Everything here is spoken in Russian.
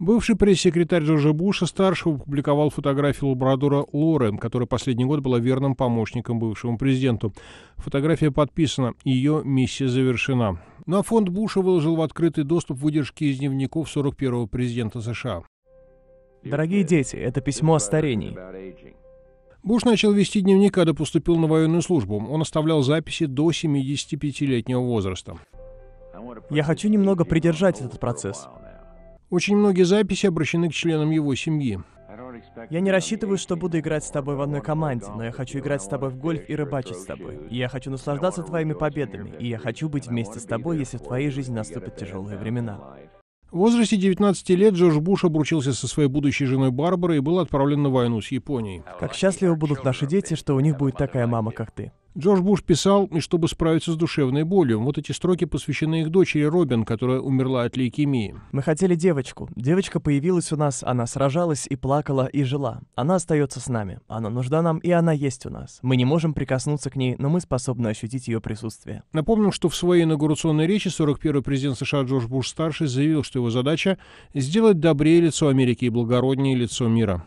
Бывший пресс-секретарь Джорджа Буша-старшего опубликовал фотографию лабрадора Лорен, которая последний год была верным помощником бывшему президенту. Фотография подписана «Ее миссия завершена». На фонд Буша выложил в открытый доступ выдержки из дневников 41-го президента США. Дорогие дети, это письмо о старении. Буш начал вести дневник, когда поступил на военную службу. Он оставлял записи до 75-летнего возраста. Я хочу немного придержать этот процесс. Очень многие записи обращены к членам его семьи. Я не рассчитываю, что буду играть с тобой в одной команде, но я хочу играть с тобой в гольф и рыбачить с тобой. И я хочу наслаждаться твоими победами, и я хочу быть вместе с тобой, если в твоей жизни наступят тяжелые времена. В возрасте 19 лет Джордж Буш обручился со своей будущей женой Барбарой и был отправлен на войну с Японией. Как счастливы будут наши дети, что у них будет такая мама, как ты. Джордж Буш писал, и чтобы справиться с душевной болью. Вот эти строки посвящены их дочери Робин, которая умерла от лейкемии. Мы хотели девочку. Девочка появилась у нас, она сражалась и плакала и жила. Она остается с нами. Она нужна нам, и она есть у нас. Мы не можем прикоснуться к ней, но мы способны ощутить ее присутствие. Напомним, что в своей инаугурационной речи 41-й президент США Джордж Буш-старший заявил, что его задача — сделать добрее лицо Америки и благороднее лицо мира.